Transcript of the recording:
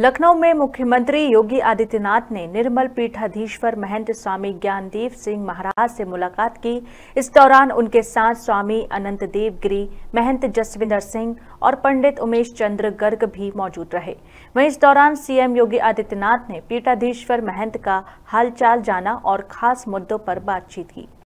लखनऊ में मुख्यमंत्री योगी आदित्यनाथ ने निर्मल पीठाधीश्वर महंत स्वामी ज्ञानदेव सिंह महाराज से मुलाकात की इस दौरान उनके साथ स्वामी अनंत देव गिरी महंत जसविंदर सिंह और पंडित उमेश चंद्र गर्ग भी मौजूद रहे वहीं इस दौरान सीएम योगी आदित्यनाथ ने पीठाधीश्वर महंत का हालचाल जाना और खास मुद्दों पर बातचीत की